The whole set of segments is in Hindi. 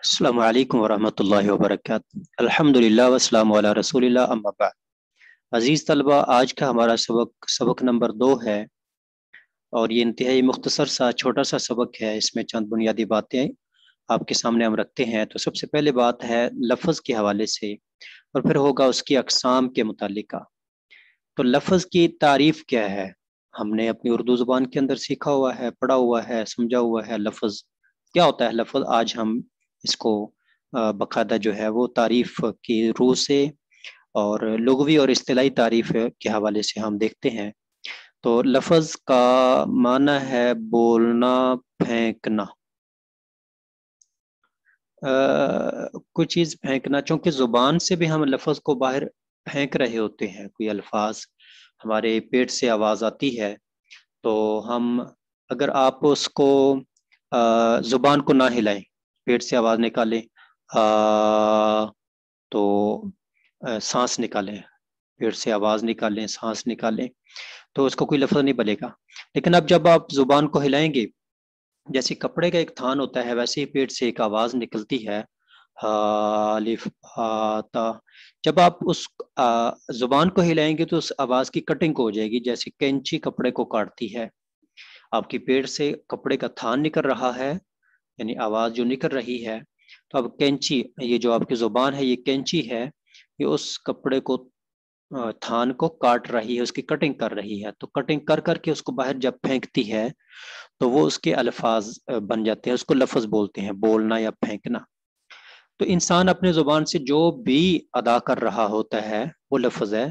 अल्लाम वरहमल वर्क अल्हम्दुलिल्लाह वसलाम रसूलिल्लाह अम्मा अज़ीज़ तलबा आज का हमारा सबक सबक नंबर दो है और ये इंतहाई मुख्तसर सा छोटा सा सबक है इसमें चंद बुनियादी बातें आपके सामने हम रखते हैं तो सबसे पहले बात है लफज के हवाले से और फिर होगा उसकी अकसाम के मुतल का तो लफज की तारीफ़ क्या है हमने अपनी उर्दू ज़ुबान के अंदर सीखा हुआ है पढ़ा हुआ है समझा हुआ है लफज क्या होता है लफज आज हम इसको बाकायदा जो है वो तारीफ की रूह से और लघवी और अतलाई तारीफ के हवाले से हम देखते हैं तो लफज का माना है बोलना फेंकना आ, कोई चीज़ फेंकना चूंकि ज़ुबान से भी हम लफज को बाहर फेंक रहे होते हैं कोई अल्फाज हमारे पेट से आवाज़ आती है तो हम अगर आप उसको ज़ुबान को ना हिलाएं पेट से आवाज निकालें तो सांस निकालें पेट से आवाज निकालें सांस निकालें तो उसको कोई लफ्ज़ नहीं बलेगा लेकिन अब जब आप जुबान को हिलाएंगे जैसे कपड़े का एक थान होता है वैसे ही पेट से एक आवाज निकलती है आलिफ आता जब आप उस जुबान को हिलाएंगे तो उस आवाज की कटिंग हो जाएगी जैसे कैंची कपड़े को काटती है आपकी पेट से कपड़े का थान निकल रहा है यानी आवाज़ जो निकल रही है तो अब कैंची ये जो आपकी ज़ुबान है ये कैंची है ये उस कपड़े को थान को काट रही है उसकी कटिंग कर रही है तो कटिंग कर करके उसको बाहर जब फेंकती है तो वो उसके अल्फाज बन जाते हैं उसको लफज बोलते हैं बोलना या फेंकना तो इंसान अपने ज़ुबान से जो भी अदा कर रहा होता है वो लफज है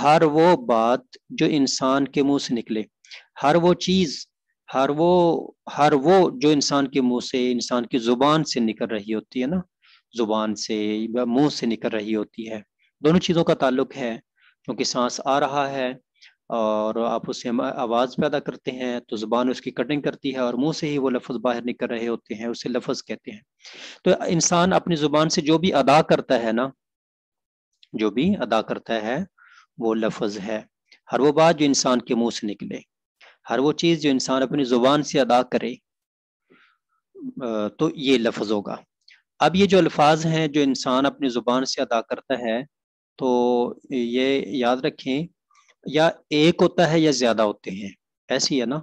हर वो बात जो इंसान के मुंह से निकले हर वो चीज़ हर वो हर वो जो इंसान के मुंह से इंसान की जुबान से निकल रही होती है ना जुबान से मुंह से निकल रही होती है दोनों चीज़ों का ताल्लुक है क्योंकि सांस आ रहा है और आप उससे आवाज़ पैदा करते हैं तो ज़ुबान उसकी कटिंग करती है और मुंह से ही वो लफ्ज़ बाहर निकल रहे होते हैं उसे लफ्ज़ कहते हैं तो इंसान अपनी ज़ुबान से जो भी अदा करता है ना जो भी अदा करता है वो लफ्ज़ है हर वो बात जो इंसान के मुंह से निकले हर वो चीज़ जो इंसान अपनी ज़ुबान से अदा करे तो ये लफ्ज़ होगा अब ये जो अल्फाज हैं जो इंसान अपनी ज़ुबान से अदा करता है तो ये याद रखें या एक होता है या ज़्यादा होते हैं ऐसी है ना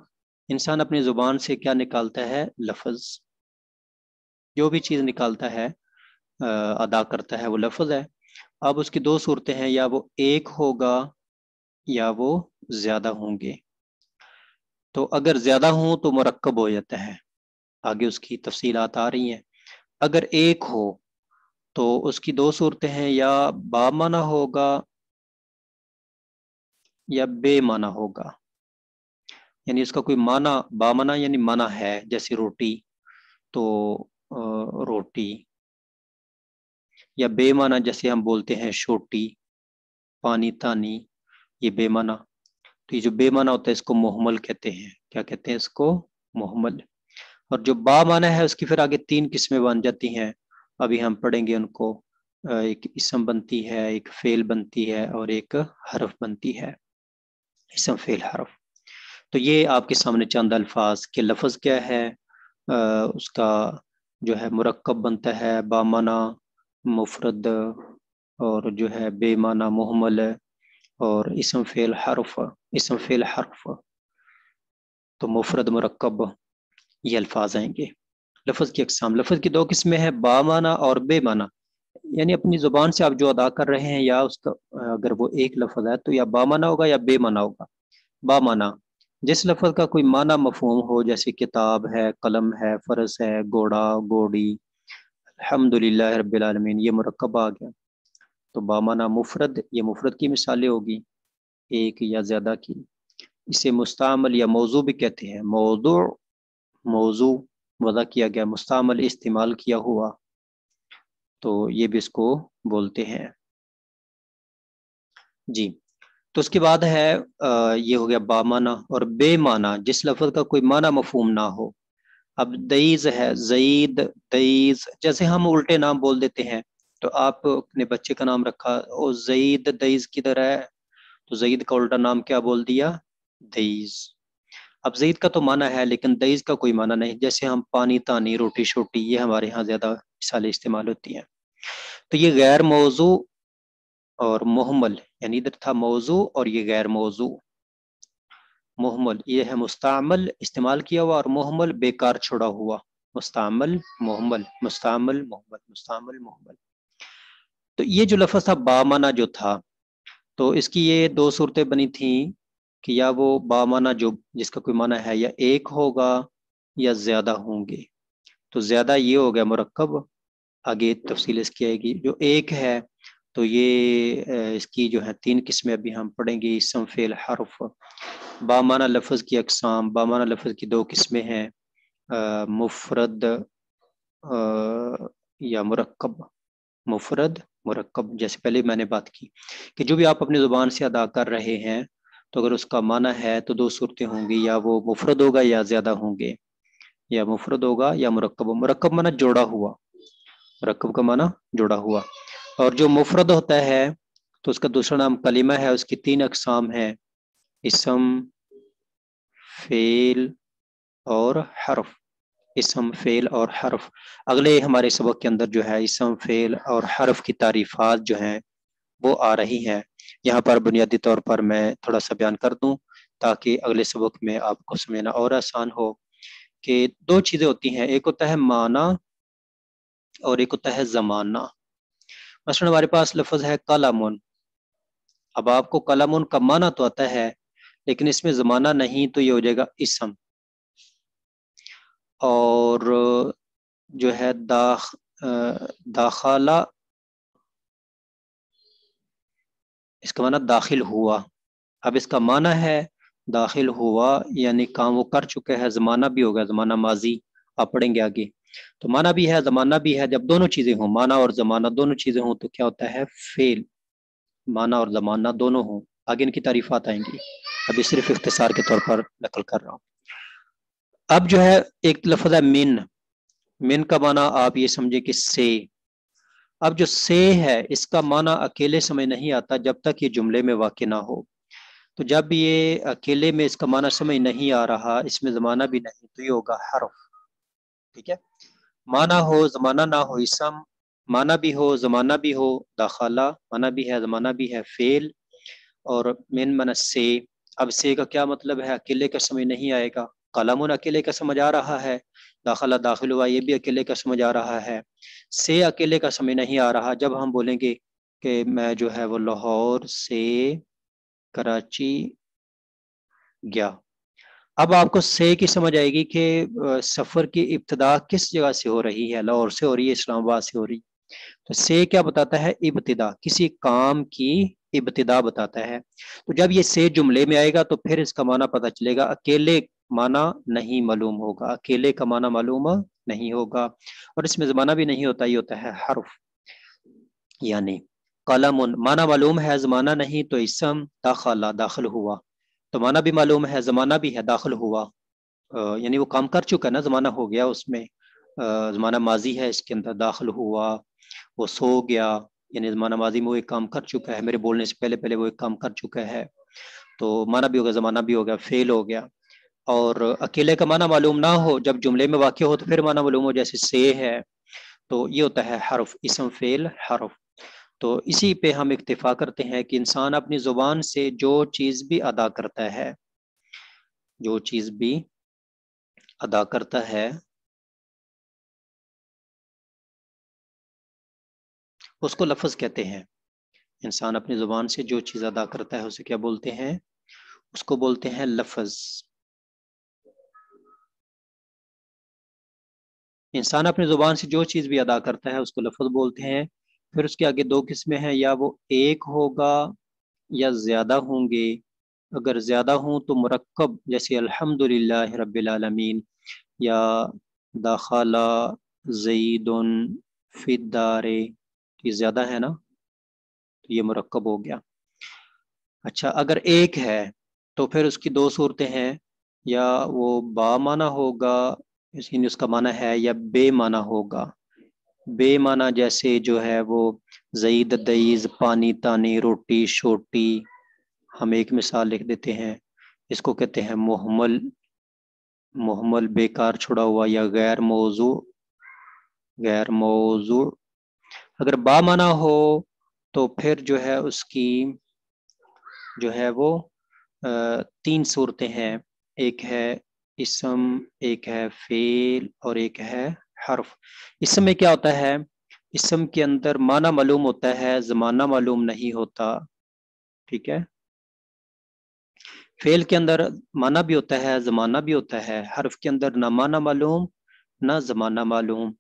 इंसान अपनी ज़ुबान से क्या निकालता है लफ्ज़ जो भी चीज़ निकालता है अदा करता है वो लफ्ज़ है अब उसकी दो सूरतें हैं या वो एक होगा या वो ज़्यादा होंगे तो अगर ज़्यादा हों तो मरकब हो जाता है आगे उसकी तफसीलात आ रही हैं अगर एक हो तो उसकी दो सूरतें हैं या बामाना होगा या बेमाना होगा यानी इसका कोई माना बामाना यानी माना है जैसे रोटी तो रोटी या बेमाना जैसे हम बोलते हैं छोटी पानी तानी ये बेमाना तो ये जो बेमाना होता है इसको मोहमल कहते हैं क्या कहते हैं इसको मोहमल और जो बा माना है उसकी फिर आगे तीन किस्में बन जाती हैं अभी हम पढ़ेंगे उनको एक इसम बनती है एक फेल बनती है और एक हरफ बनती है इसम फेल हरफ तो ये आपके सामने चंद अल्फाज के लफज क्या है आ, उसका जो है मुरक्कब बनता है बामाना मुफरद और जो है बेमाना मोहम्मल और इसम फेल हरफ इसम फेल हरफ तो मुफरद मरकब ये अल्फाज आएंगे लफज की अकसाम लफज की दो किस्में हैं बामाना और बेमाना यानी अपनी ज़ुबान से आप जो अदा कर रहे हैं या उसका अगर वो एक लफज है तो या बामाना होगा या बेमाना होगा बामाना जिस लफज का कोई माना मफहम हो जैसे किताब है कलम है फ़र्ज है घोड़ा घोड़ी अलहमदिल्ला रबालमीन ये मरकब आ गया तो बामाना मुफरद ये मुफरत की मिसालें होगी एक या ज़्यादा की इसे मुस्तामल या मौजू भी कहते हैं मौजू मौजू वज़ा किया गया मुस्तमल इस्तेमाल किया हुआ तो ये भी इसको बोलते हैं जी तो उसके बाद है ये हो गया बामाना और बेमाना जिस लफ्ज का कोई माना मफहम ना हो अब दईज है जईद दईज जैसे हम उल्टे नाम बोल देते हैं तो आपने बच्चे का नाम रखा और जईद दईज किधर है तो जईद का उल्टा नाम क्या बोल दिया दईज अब जईद का तो माना है लेकिन दईज का कोई माना नहीं जैसे हम पानी तानी रोटी शोटी ये हमारे यहाँ ज्यादा मिसालें इस्तेमाल होती हैं तो ये गैर मौजू और मोहम्मल यानी इधर था मौजू और ये गैर मौजू मोहमल ये है मुस्तमल इस्तेमाल किया हुआ और मोहमल बेकार छोड़ा हुआ मुस्तमल मोहम्मल मुस्तमल मोहम्मल मुस्तमल मोहम्मल तो ये जो लफज था बामाना जो था तो इसकी ये दो सूरतें बनी थी कि या वो बामाना जो जिसका कोई माना है या एक होगा या ज़्यादा होंगे तो ज़्यादा ये हो गया मरकब आगे तफसील इसकी आएगी जो एक है तो ये इसकी जो है तीन किस्में अभी हम पढ़ेंगे समफेल हरफ बामाना लफज की अकसाम बामाना लफज की दो किस्में हैं मुफरद या मरकब मुफरद मरकब जैसे पहले मैंने बात की कि जो भी आप अपनी ज़ुबान से अदा कर रहे हैं तो अगर उसका माना है तो दो सूरतें होंगी या वो मुफरद होगा या ज़्यादा होंगे या मुफरद होगा या मरकब मरकब माना जोड़ा हुआ मरकब का माना जोड़ा हुआ और जो मुफरद होता है तो उसका दूसरा नाम कलिमा है उसकी तीन अकसाम है इसम फेल और हरफ इसम फेल और हरफ अगले हमारे सबक के अंदर जो है इसम फेल और हरफ की तारीफात जो हैं वो आ रही हैं यहाँ पर बुनियादी तौर पर मैं थोड़ा सा बयान कर दूँ ताकि अगले सबक में आपको समझना और आसान हो कि दो चीज़ें होती हैं एक होता है माना और एक होता है ज़माना मसलन हमारे पास लफज है कलामुन अब आपको कलामुन का माना तो आता है लेकिन इसमें ज़माना नहीं तो ये हो जाएगा इसम और जो है दाख दाखला इसका माना दाखिल हुआ अब इसका माना है दाखिल हुआ यानी काम वो कर चुके हैं ज़माना भी गया ज़माना माजी आप पढ़ेंगे आगे तो माना भी है ज़माना भी है जब दोनों चीज़ें हों माना और ज़माना दोनों चीज़ें हों तो क्या होता है फेल माना और ज़माना दोनों हों आगे इनकी तारीफात आएंगी अभी सिर्फ इख्तिसार के तौर पर नकल कर रहा हूँ अब जो है एक लफज है मिन मिन का माना आप ये समझे कि से अब जो से है इसका माना अकेले समय नहीं आता जब तक ये जुमले में वाक़ ना हो तो जब ये अकेले में इसका माना समय नहीं आ रहा इसमें ज़माना भी नहीं तो ये होगा हरफ ठीक है माना हो ज़माना ना हो इसम माना भी हो ज़माना भी हो दाखला माना भी है ज़माना भी है फेल और मेन माना से अब से का क्या मतलब है अकेले का समय नहीं आएगा कलम अकेले का समझ आ रहा है दाखिला दाखिल हुआ ये भी अकेले का समझ आ रहा है से अकेले का समझ नहीं आ रहा जब हम बोलेंगे कि मैं जो है वो लाहौर से कराची गया अब आपको से की समझ आएगी कि सफ़र की इब्तदा किस जगह से हो रही है लाहौर से हो रही है इस्लामाबाद से हो रही है तो से क्या बताता है इब्तदा किसी काम की इब्तदा बताता है तो जब ये से जुमले में आएगा तो फिर इसका माना पता चलेगा अकेले माना नहीं मालूम होगा अकेले का माना मालूम नहीं होगा और इसमें जमाना भी नहीं होता ही होता है हरफ यानी कलम माना मालूम है जमाना नहीं तो इसम दाखला दाखिल हुआ तो माना भी मालूम है जमाना भी है दाखिल हुआ यानी वो काम कर चुका है ना जमाना हो गया उसमें जमाना माजी है इसके अंदर दाखिल हुआ वो सो गया यानी ज़माना माजी में वो एक काम कर चुका है मेरे बोलने से पहले पहले वो एक काम कर चुका है तो माना भी गया ज़माना भी हो गया फेल हो गया और अकेले का माना मालूम ना हो जब जुमले में वाक़ हो तो फिर माना मालूम हो जैसे से है तो ये होता है हरफ इसम फेल हरफ तो इसी पे हम इक्तफा करते हैं कि इंसान अपनी ज़ुबान से जो चीज़ भी अदा करता है जो चीज़ भी अदा करता है उसको लफज कहते हैं इंसान अपनी ज़ुबान से जो चीज़ अदा करता है उसे क्या बोलते हैं उसको बोलते हैं लफज इंसान अपनी ज़ुबान से जो चीज़ भी अदा करता है उसको लफज बोलते हैं फिर उसके आगे दो किस्में हैं या वो एक होगा या ज़्यादा होंगे अगर ज़्यादा हों तो मरकब जैसे अल्हम्दुलिल्लाह रबालमीन या दाखला जईदन फिदारे ये ज़्यादा है ना तो ये मरकब हो गया अच्छा अगर एक है तो फिर उसकी दो सूरतें हैं या वो बामाना होगा इसलिए उसका माना है या बेमाना होगा बेमाना जैसे जो है वो जईद दईज पानी तानी रोटी छोटी हम एक मिसाल लिख देते हैं इसको कहते हैं मोहमल मोहमल बेकार छुड़ा हुआ या गैर मौजू गैर मौजू अगर बा माना हो तो फिर जो है उसकी जो है वो तीन सूरतें हैं एक है इसम एक है फेल और एक है हर्फ इसम में क्या होता है इसम के अंदर माना मालूम होता है ज़माना मालूम नहीं होता ठीक है फेल के अंदर माना भी होता है ज़माना भी होता है हर्फ के अंदर ना माना मालूम ना ज़माना मालूम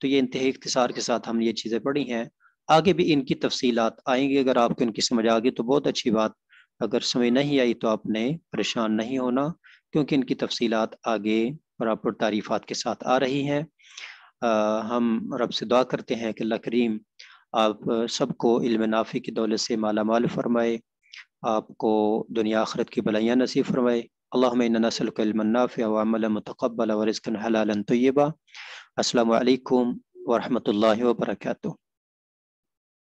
तो ये इंतः इख्तिसार के साथ हमने ये चीज़ें पढ़ी हैं आगे भी इनकी तफसीलात आएंगी अगर आपको इनकी समझ आ गई तो बहुत अच्छी बात अगर समझ नहीं आई तो आपने परेशान नहीं होना क्योंकि इनकी तफसीलात आगे प्रॉपर तारीफ़ात के साथ आ रही हैं हम रब से दुआ करते हैं कि अल्लाह करीम आप सबको इल्म नाफी की दौलत से माला माल फरमाए आपको दुनिया आखरत की भलाइयाँ नसीब फरमाए اللهم إنا نسألك علما نافعا وعملا متقبلا ورزقا حلالا طيبا السلام عليكم ورحمة الله وبركاته